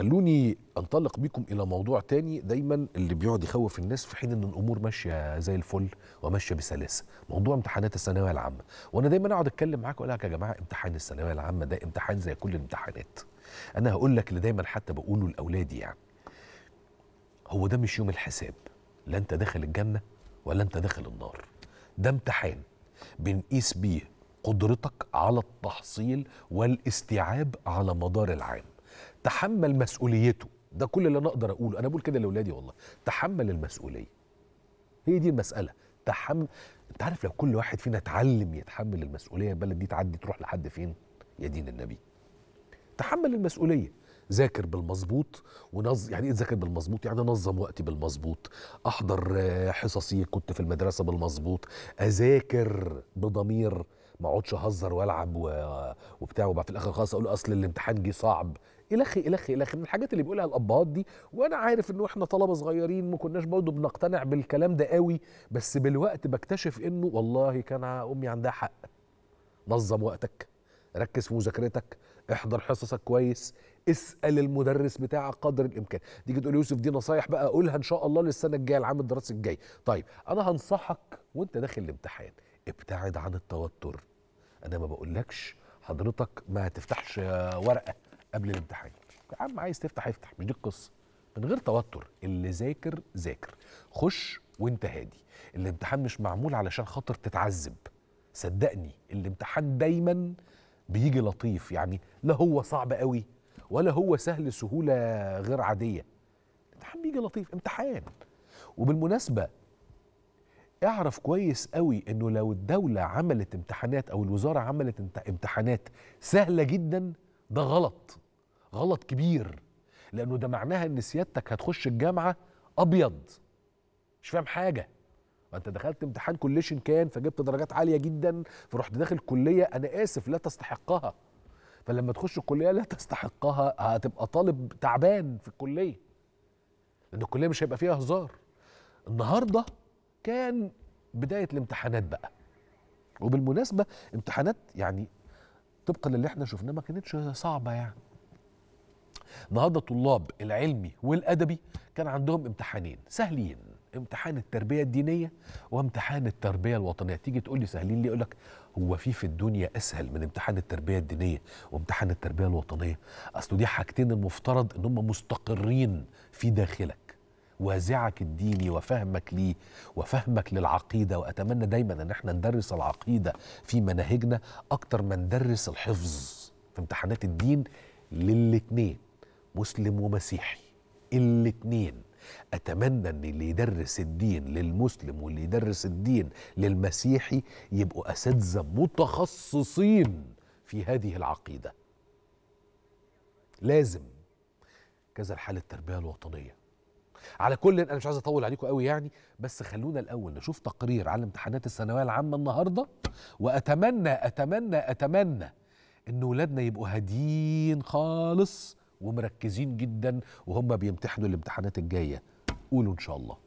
خلوني انطلق بكم الى موضوع تاني دايما اللي بيقعد يخوف الناس في حين ان الامور ماشيه زي الفل وماشيه بسلاسه موضوع امتحانات الثانويه العامه وانا دايما اقعد اتكلم معاكم اقول لك يا جماعه امتحان الثانويه العامه ده امتحان زي كل الامتحانات انا هقول لك اللي دايما حتى بقوله لاولادي يعني هو ده مش يوم الحساب لا انت داخل الجنه ولا انت داخل النار ده امتحان بنقيس بيه قدرتك على التحصيل والاستيعاب على مدار العام تحمل مسؤوليته ده كل اللي انا اقدر اقوله انا بقول كده لاولادي والله تحمل المسؤوليه هي دي المساله تحمل انت عارف لو كل واحد فينا اتعلم يتحمل المسؤوليه البلد دي تعدي تروح لحد فين يا دين النبي تحمل المسؤوليه ذاكر بالمظبوط ونظ يعني ايه ذاكر بالمظبوط يعني انظم وقتي بالمظبوط احضر حصصي كنت في المدرسه بالمظبوط اذاكر بضمير ما اقعدش اهزر والعب و... وبتاع وبعد في الاخر خالص اقول اصل الامتحان جه صعب الخي الخي الخي من الحاجات اللي بيقولها الابهات دي وانا عارف انه احنا طلبه صغيرين ما كناش برضه بنقتنع بالكلام ده قوي بس بالوقت بكتشف انه والله كان امي عندها حق نظم وقتك ركز في مذاكرتك احضر حصصك كويس اسال المدرس بتاعك قدر الامكان تيجي تقول يوسف دي نصايح بقى اقولها ان شاء الله للسنه الجايه العام الدراسي الجاي طيب انا هنصحك وانت داخل الامتحان ابتعد عن التوتر انا ما بقولكش حضرتك ما تفتحش ورقه قبل الامتحان يا عم عايز تفتح افتح مش دي القصه من غير توتر اللي ذاكر ذاكر خش وانت هادي الامتحان مش معمول علشان خاطر تتعذب صدقني الامتحان دايما بيجي لطيف يعني لا هو صعب قوي ولا هو سهل سهوله غير عاديه الامتحان بيجي لطيف امتحان وبالمناسبه اعرف كويس قوي انه لو الدولة عملت امتحانات او الوزارة عملت امتحانات سهلة جدا ده غلط غلط كبير لانه ده معناها ان سيادتك هتخش الجامعة ابيض مش فاهم حاجة ما انت دخلت امتحان كليشن كان فجبت درجات عالية جدا فرحت داخل كلية انا اسف لا تستحقها فلما تخش الكلية لا تستحقها هتبقى طالب تعبان في الكلية لان الكلية مش هيبقى فيها هزار النهارده كان بدايه الامتحانات بقى وبالمناسبه امتحانات يعني طبقا للي احنا شفناه ما كانتش صعبه يعني النهارده طلاب العلمي والادبي كان عندهم امتحانين سهلين امتحان التربيه الدينيه وامتحان التربيه الوطنيه تيجي تقول لي سهلين ليه يقولك لك هو في في الدنيا اسهل من امتحان التربيه الدينيه وامتحان التربيه الوطنيه اصل دي حاجتين المفترض ان هم مستقرين في داخلك وازعك الديني وفهمك ليه وفهمك للعقيده واتمنى دايما ان احنا ندرس العقيده في مناهجنا اكتر ما ندرس الحفظ في امتحانات الدين للاتنين مسلم ومسيحي الاتنين اتمنى ان اللي يدرس الدين للمسلم واللي يدرس الدين للمسيحي يبقوا اساتذه متخصصين في هذه العقيده لازم كذا الحالة التربيه الوطنيه على كل انا مش عايز اطول عليكم قوي يعني بس خلونا الاول نشوف تقرير عن امتحانات الثانويه العامه النهارده واتمنى اتمنى اتمنى ان ولادنا يبقوا هاديين خالص ومركزين جدا وهم بيمتحنوا الامتحانات الجايه قولوا ان شاء الله